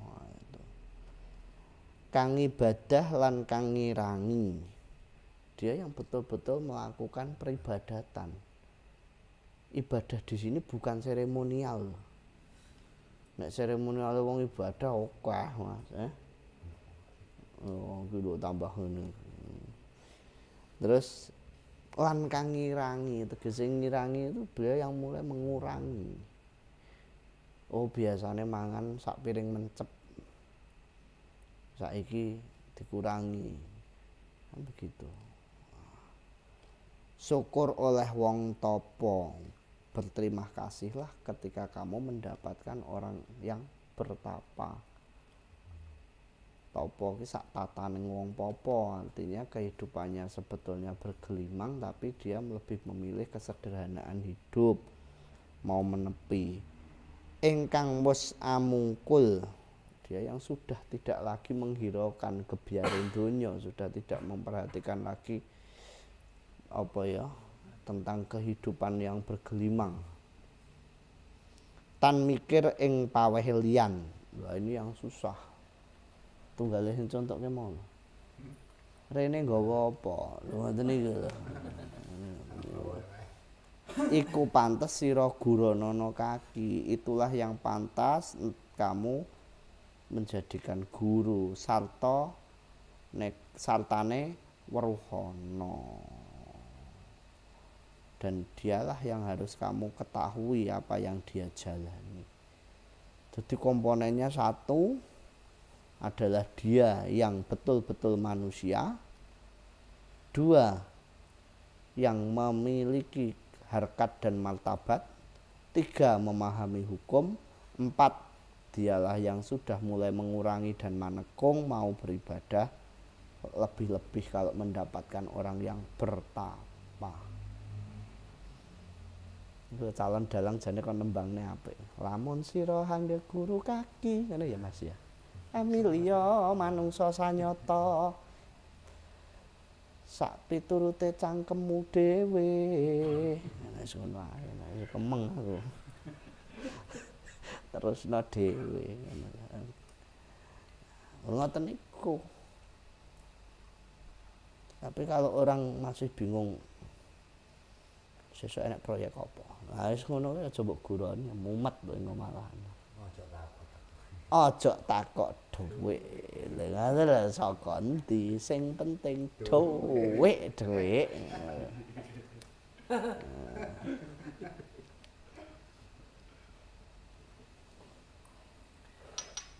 kang ibadah lan kang ngirangi dia yang betul-betul melakukan peribadatan ibadah di sini bukan seremonial nek seremonial wong ibadah oka mas eh oh kudu tambah ngono terus lan kang ngirangi tegese ngirangi itu beliau yang mulai mengurangi oh biasanya mangan sak piring mencep saiki dikurangi kan begitu syukur oleh wong topo berterima kasihlah ketika kamu mendapatkan orang yang bertapa topo ki sak tatane wong popo artinya kehidupannya sebetulnya bergelimang tapi dia lebih memilih kesederhanaan hidup mau menepi engkang bos amungkul dia yang sudah tidak lagi menghiraukan kebiaran dunia sudah tidak memperhatikan lagi apa ya tentang kehidupan yang bergelimang. Tan mikir ing pawehelian. Lah ini yang susah. Tunggale sing contoke mau. Rene nggawa apa? Lho ngoten iki Iku pantas siro guru nono kaki. Itulah yang pantas kamu menjadikan guru Sarto nek sartane weruhana dan dialah yang harus kamu ketahui apa yang dia jalani. Jadi komponennya satu adalah dia yang betul-betul manusia. Dua, yang memiliki harkat dan martabat. Tiga, memahami hukum. Empat, dialah yang sudah mulai mengurangi dan menekung mau beribadah lebih-lebih kalau mendapatkan orang yang bertakwa. Itu calon dalang jane kon nembangne apik. Lamun sira hangge guru kaki, ngene ya Mas ya. Emilio manungsa sanyata. Sak piturute cangkemmu dhewe. Wis ngono ae, wis kemeng aku. <laughs> Terusno dhewe. Ngoten iku. Tapi kalau orang masih bingung sesuk enak proyek opo. Lah wis ngono wae aja mbok gurani, mumet kok ngono malah. Aja takok dhuwe. Lha ora saka endi sing penting dhuwe dhuwe.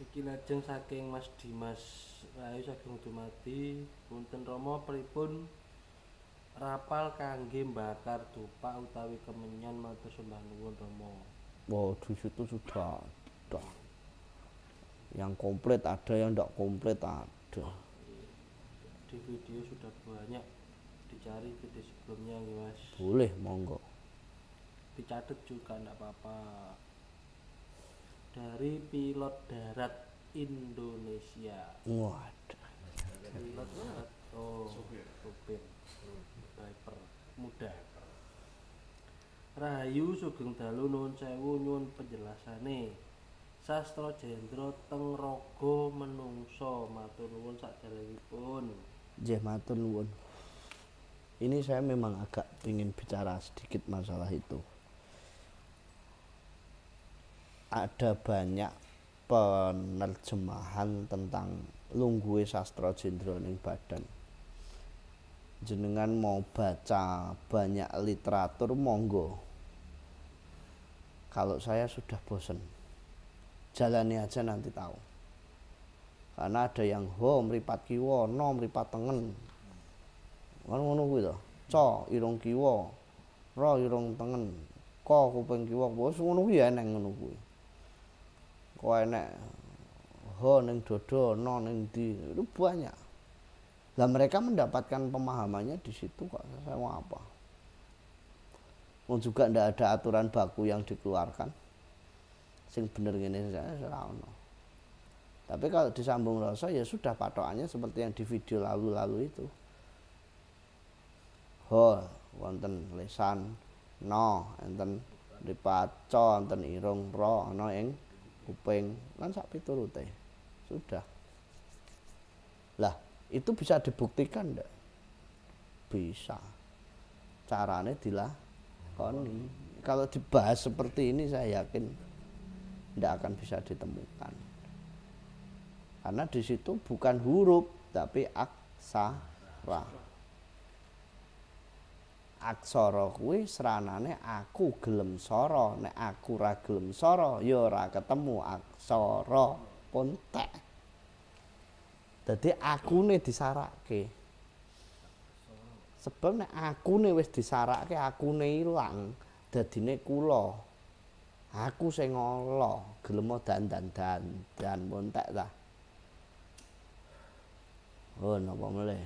Iki lajeng saking Mas Dimas, ayo saking dumati. punten Rama pripun rapal kangge bakar dupa utawi kemenyan matur sembah nuwun romo. Wow, di situ sudah ada. Yang komplit ada, yang tidak komplit ada. Di video sudah banyak dicari video sebelumnya, Mas. Boleh, monggo. Dicatat juga tidak apa-apa. Dari pilot darat Indonesia. Waduh. Pilot darat. Oh, sopir mudah Rahayu sugeng dalu nuwun sewu nyuwun penjelasane Sastra Jendro teng menungso matur nuwun saderengipun Nggih matur Ini saya memang agak ingin bicara sedikit masalah itu Ada banyak penerjemahan tentang lungguhe sastra jendro ning badan jenengan mau baca banyak literatur monggo kalau saya sudah bosen jalani aja nanti tahu karena ada yang ho meripat kiwo no meripat tengen ngono kan ngono kuwi to co irung kiwo ro irung tengen ko kuping kiwo bos ngono kuwi ya eneng ngono kuwi kok enek ho neng dodo no neng di, itu banyak lah mereka mendapatkan pemahamannya di situ kok saya mau apa? Mau juga ndak ada aturan baku yang dikeluarkan. Sing bener gini saya ono. Tapi kalau disambung rasa ya sudah patokannya seperti yang di video lalu-lalu itu. Ho, wonten lesan, no, enten ripaco, enten irung, ro, no ing kuping, lan sak piturute. Sudah. Lah, itu bisa dibuktikan enggak? Bisa. Caranya dilakoni. Kalau dibahas seperti ini saya yakin tidak akan bisa ditemukan. Karena di situ bukan huruf tapi aksara. Aksara kuwi seranane aku gelem soro, nek aku ra gelem soro ya ora ketemu aksara pun tak jadi aku nih disarake. Sebab aku nih wis disarake, hilang jadi nih kula. Aku sengolo ala, gelem dandan-dandan dan montek ta. Oh, nopo mulai.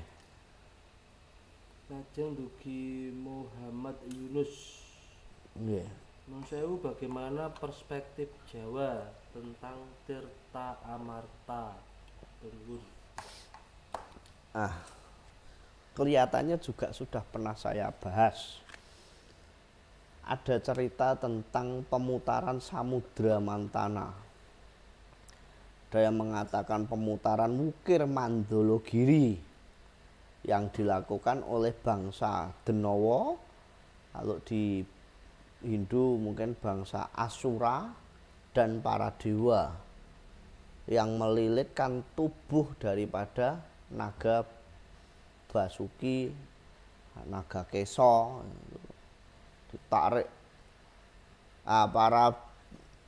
Lajeng dugi Muhammad Yunus. Nggih. Yeah. Nusewu bagaimana perspektif Jawa tentang Tirta Amarta? Tunggu. Ah, kelihatannya juga sudah pernah saya bahas. Ada cerita tentang pemutaran samudra mantana. Ada yang mengatakan pemutaran wukir mandologiri yang dilakukan oleh bangsa Denowo, kalau di Hindu mungkin bangsa Asura dan para dewa yang melilitkan tubuh daripada naga basuki, naga keso, ditarik ah, para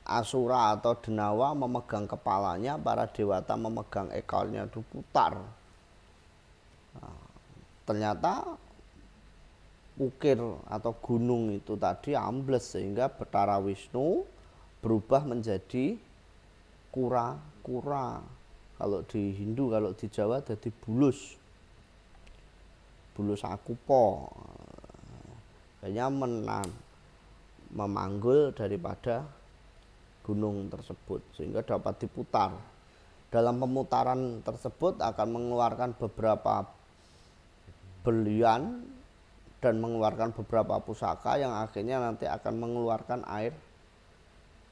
asura atau denawa memegang kepalanya, para dewata memegang ekornya diputar. Nah, ternyata ukir atau gunung itu tadi ambles sehingga Betara Wisnu berubah menjadi kura-kura kalau di Hindu kalau di Jawa jadi bulus bulus aku po kayaknya menang, memanggul daripada gunung tersebut sehingga dapat diputar dalam pemutaran tersebut akan mengeluarkan beberapa belian dan mengeluarkan beberapa pusaka yang akhirnya nanti akan mengeluarkan air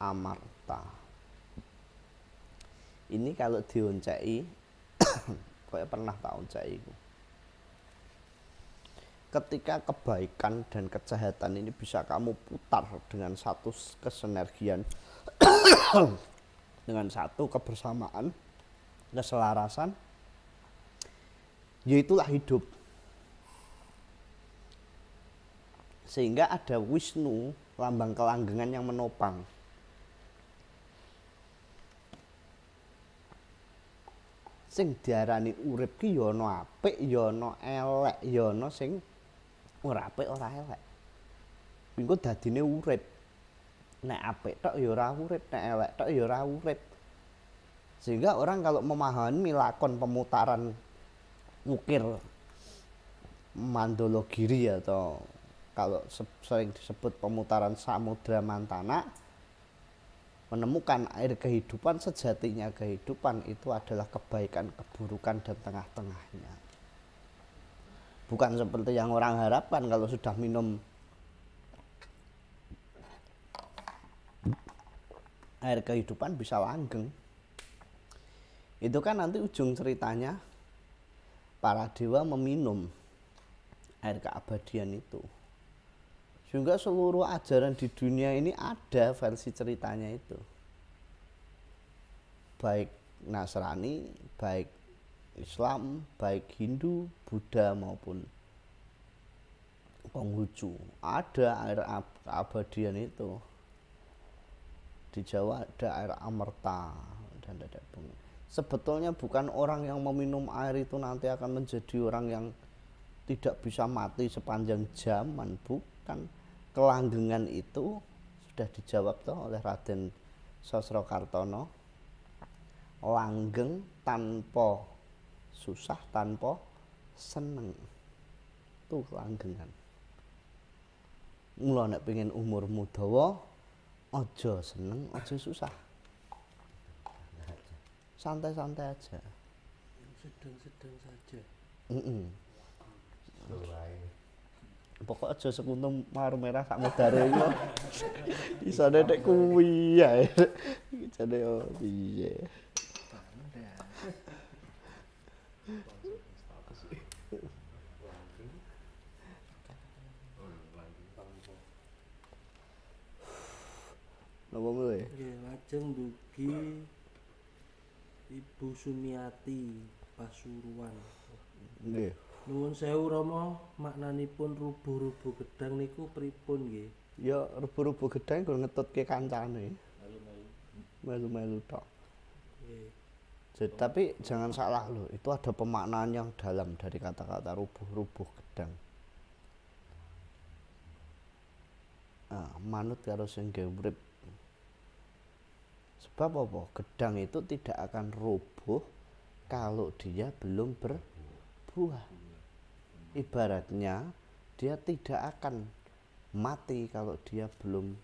amarta ini kalau dioncai <coughs> kayak pernah tak oncai itu ketika kebaikan dan kejahatan ini bisa kamu putar dengan satu kesenergian <coughs> dengan satu kebersamaan keselarasan yaitulah hidup sehingga ada Wisnu lambang kelanggengan yang menopang sing diarani urip ki ya ana apik, ya ana elek, ya ana sing ora apik, ora elek. Engko dadine urip. Nek apik tok ya ora urip, nek elek tok ya ora urip. Sehingga orang kalau memahami lakon pemutaran ukir mandologiri atau kalau sering disebut pemutaran samudra mantana menemukan air kehidupan sejatinya kehidupan itu adalah kebaikan, keburukan dan tengah-tengahnya. Bukan seperti yang orang harapkan kalau sudah minum air kehidupan bisa langgeng. Itu kan nanti ujung ceritanya para dewa meminum air keabadian itu juga seluruh ajaran di dunia ini ada versi ceritanya itu. Baik Nasrani, baik Islam, baik Hindu, Buddha maupun Konghucu. Ada air abadian itu. Di Jawa ada air amerta dan ada bumi. Sebetulnya bukan orang yang meminum air itu nanti akan menjadi orang yang tidak bisa mati sepanjang zaman, bukan kelanggengan itu sudah dijawab toh oleh Raden Sosro Kartono langgeng tanpa susah tanpa seneng tuh kelanggengan mula nek pengen umurmu dawa ojo seneng ojo susah santai-santai aja sedang-sedang saja mm -mm. pokok aja sekuntum maru merah sak mudare iso bisa dek kuwi ya jane yo oh, piye Napa mulai? Nggih, lajeng dugi Ibu Sumiati Pasuruan. Nggih. Nuwun sewu Rama, maknanipun rubu-rubu gedang niku pripun nggih? Ya rubu-rubu gedang kuwi ngetutke kancane. Melu-melu. Melu-melu tok. Jadi, tapi jangan salah loh, itu ada pemaknaan yang dalam dari kata-kata rubuh-rubuh gedang. Nah, manut karo sing urip. Sebab apa? Gedang itu tidak akan rubuh kalau dia belum berbuah ibaratnya dia tidak akan mati kalau dia belum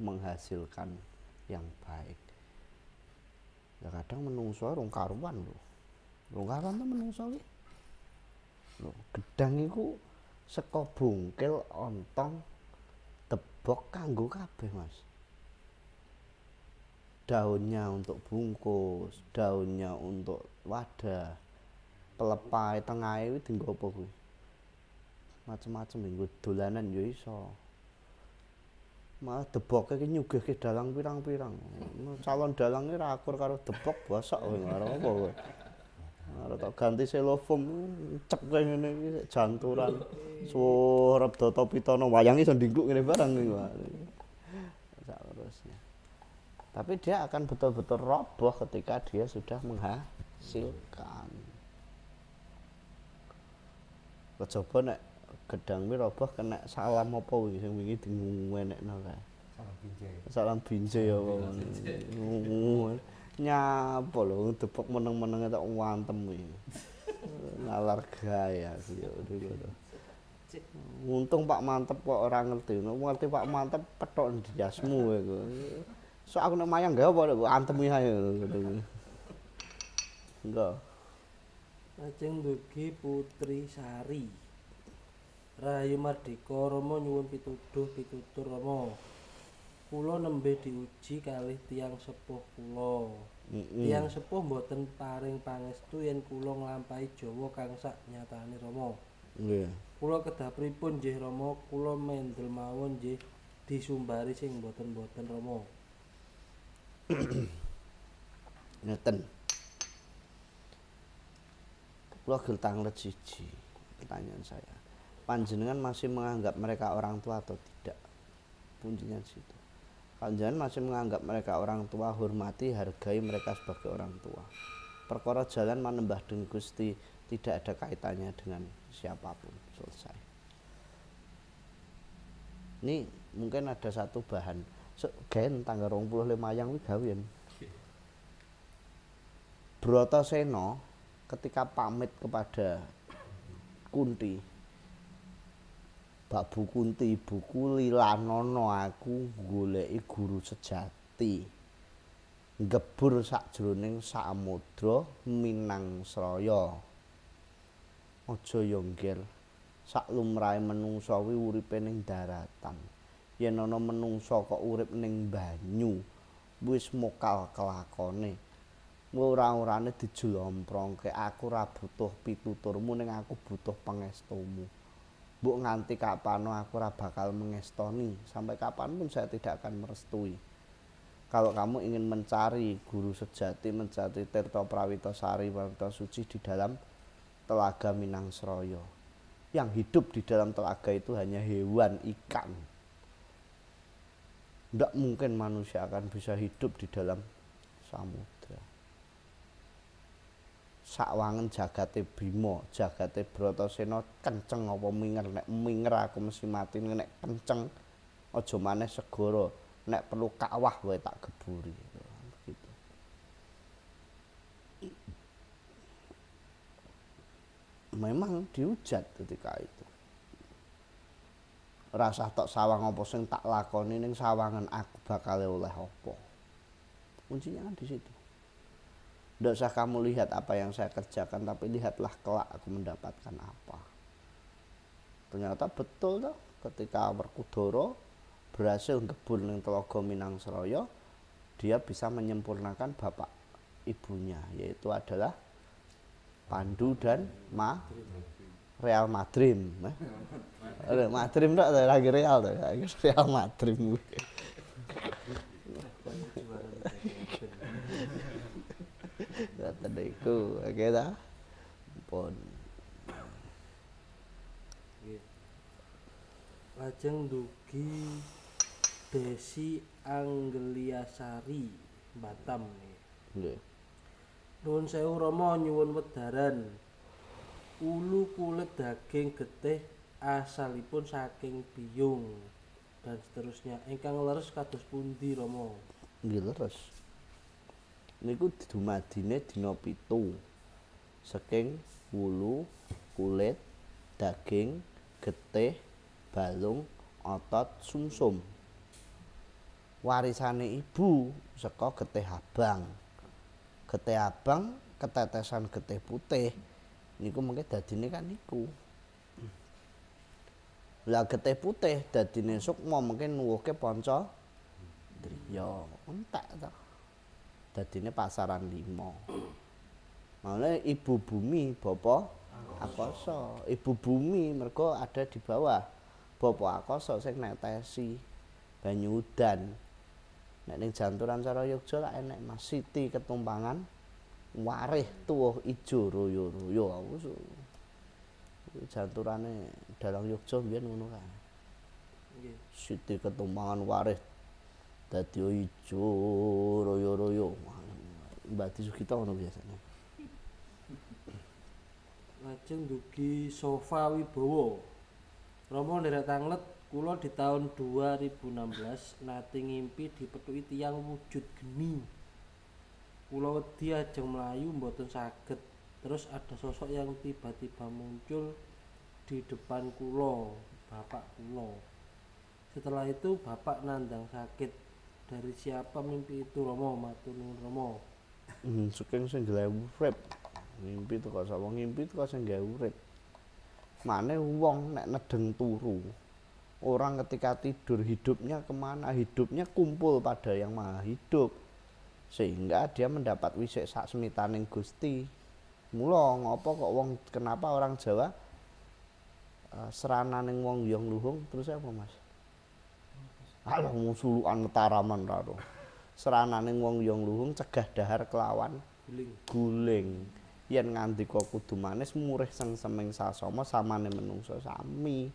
menghasilkan yang baik ya kadang menungso rong karuan lho rong karuan tuh menungso lho gedang iku seko bungkil ontong tebok kanggo kabeh mas daunnya untuk bungkus daunnya untuk wadah pelepah tengah itu tinggal apa gue? macam-macam minggu dolanan yo iso malah deboke iki nyugihke dalang pirang-pirang calon dalange ra akur karo debok bosok kowe karo apa kowe Ora tak ganti selofom cep kowe ngene iki janturan suarep data pitana wayange iso ndingkluk ngene barang iki Seterusnya. Tapi dia akan betul-betul roboh ketika dia sudah menghasilkan. Kejaba nek gedang kuwi kena salam apa wi sing wingi diwenekno kae. Salam binjai. Salam binjai apa ya, Nyapa lho depok meneng-menenge tak wantem kuwi. <laughs> Nalar gaya sih dulu tuh. Untung Pak Mantep kok ora ngerti. Ngerti Pak Mantep petok diasmu kowe. So aku nek mayang gak, apa antemi ae ngono. Enggak. Lajeng dugi Putri Sari. Rahayu Mardika romo nyuwun pitutuh pitutur romo. Kula nembe diuji kalih tiyang sepuh kula. Mm Tiyang sepuh mboten paring pangestu yen kula nglampahi Jawa kang sak nyatane Rama. Nggih. Yeah. Kula kedah pripun nggih Rama? Kula mendel mawon nggih disumbari sing mboten-mboten romo. <coughs> Ngeten. kula gel tanglet siji pertanyaan saya panjenengan masih menganggap mereka orang tua atau tidak kuncinya situ Panjenengan masih menganggap mereka orang tua hormati hargai mereka sebagai orang tua perkara jalan menembah dengan Gusti tidak ada kaitannya dengan siapapun selesai ini mungkin ada satu bahan so, gen tanggal 25 yang gawian Broto Seno ketika pamit kepada Kunti Pak Bukunti, buku lilanono aku goleki guru sejati. Ngebur sakjroning samudra minang sraya. Aja yo ngger, saklumrahe menungsa kuwi uripe ning daratan. Yen ana menungso kok urip ning banyu, wis mokal kelakone. Ora-orane dijlomprongke aku ra butuh pituturmu ning aku butuh pangestomu. bu nganti kapan aku ora bakal mengestoni sampai kapanpun saya tidak akan merestui. Kalau kamu ingin mencari guru sejati, mencari Tirta Prawito Sari, Prawito Suci di dalam telaga Minang Sroyo Yang hidup di dalam telaga itu hanya hewan, ikan. Tidak mungkin manusia akan bisa hidup di dalam samu sakwangen jagate Bima, jagate Bratasena kenceng apa minger nek minger aku mesti mati nek kenceng aja maneh segara nek perlu kawah wae tak geburi. Gitu. Memang diujat ketika itu. Rasah tok sawang apa sing tak lakoni ning sawangan aku bakal oleh apa. Kuncinya kan di situ. Tidak usah kamu lihat apa yang saya kerjakan, tapi lihatlah kelak aku mendapatkan apa. Ternyata betul toh ketika Werkudoro berhasil ngebul ning Telaga Minangseroyo, dia bisa menyempurnakan bapak ibunya yaitu adalah Pandu dan Ma Real Madrid. Eh? Real Madrid lagi Real Real Madrid. Ngata deku, oke ta? Pon. Lajeng dugi Desi Angliasari Batam nih. Nggih. Nuwun sewu Rama nyuwun wedaran. Ulu kulit daging getih asalipun saking biung dan seterusnya ingkang leres kados pundi Rama? Nggih leres. niku dumadine dina pitu saking wulu kulit daging getih balung otot sumsum warisane ibu saka getih abang getih abang ketetesan getih putih niku mengke dadine kan niku lah getih putih dadine sukma mungkin nuwuhke panca driya entek ta dadine pasaran 5. Maksudnya ibu bumi bapa akasa, ibu bumi mergo ada di bawah. Bapa akasa sing netesi banyu udan. Nek ning janturan cara Yogyakarta lak enek Mas Siti ketumpangan warih tuwuh ijo royo-royo aku. Janturane dalang Yogyakarta mbiyen ngono kan. Nggih. Siti ketumpangan warih Dadi ijo royo-royo. Mbak Sugitono biasanya. Lajeng dugi sofa Wibowo. Romo nderek tanglet kula di tahun 2016 nate ngimpi dipethuki tiang wujud geni. Kula wedi ajeng mlayu mboten saged. Terus ada sosok yang tiba-tiba muncul di depan kula, bapak kula. Setelah itu bapak nandang sakit dari siapa mimpi itu Romo matur Romo hmm, sugeng sing gawe urip mimpi teko sapa mimpi teko sing gawe urip Mana wong nek nedeng turu orang ketika tidur hidupnya kemana hidupnya kumpul pada yang maha hidup sehingga dia mendapat wisik sak semitaning Gusti mula ngopo kok wong kenapa orang Jawa uh, eh, neng wong yang luhung terus apa Mas Alah musulukan metaraman karo. Seranane wong yong luhung cegah dahar kelawan guling. guling. Yen ngandika kudu manis murih sengseming sasama samane menungso sami.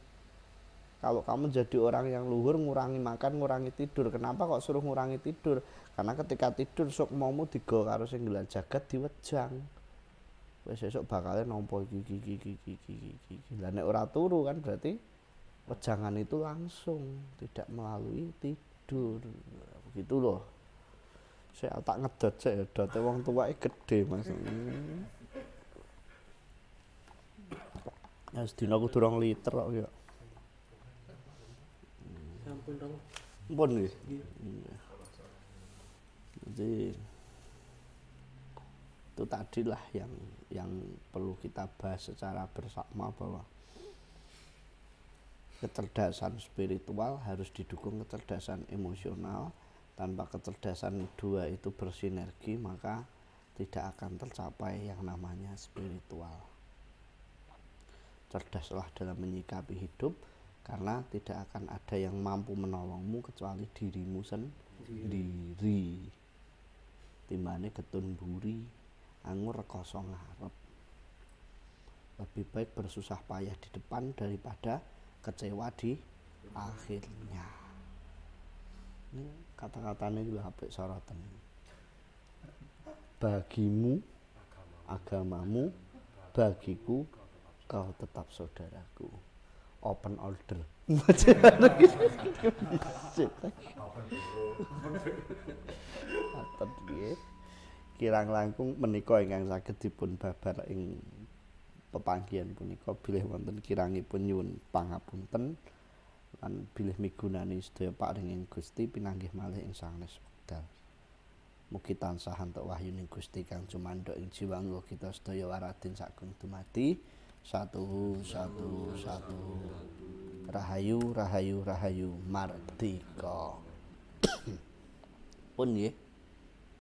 Kalau kamu jadi orang yang luhur ngurangi makan, ngurangi tidur. Kenapa kok suruh ngurangi tidur? Karena ketika tidur sok maumu digo karo sing jagat diwejang. wis sesuk bakale nampa iki iki iki iki iki. Lah nek ora turu kan berarti wejangan itu langsung tidak melalui tidur begitu loh saya tak ngedot saya dote wong tua gede mas Ya sedina aku durung liter kok ya. Sampun dong. Ampun ya. nggih. Jadi itu lah yang yang perlu kita bahas secara bersama bahwa kecerdasan spiritual harus didukung kecerdasan emosional tanpa kecerdasan dua itu bersinergi maka tidak akan tercapai yang namanya spiritual cerdaslah dalam menyikapi hidup karena tidak akan ada yang mampu menolongmu kecuali dirimu sendiri timbane ketun buri anggur kosong ngarep lebih baik bersusah payah di depan daripada kecewa di akhirnya ini kata-katanya juga HP sorotan bagimu agamamu bagiku kau tetap saudaraku open order <laughs> kirang langkung menika ingkang saged dipun babar ing pepanggian punika bilih wonten kirangipun nyuwun pangapunten lan bilih migunani sedaya paringing Gusti pinanggih malih ing sanes wekdal. Mugi tansah antuk wahyu ning Gusti kang cumandhok ing jiwa kita sedaya waradin sakun dumati. Satu, satu, satu. Rahayu, rahayu, rahayu, martika <coughs> Pun nggih.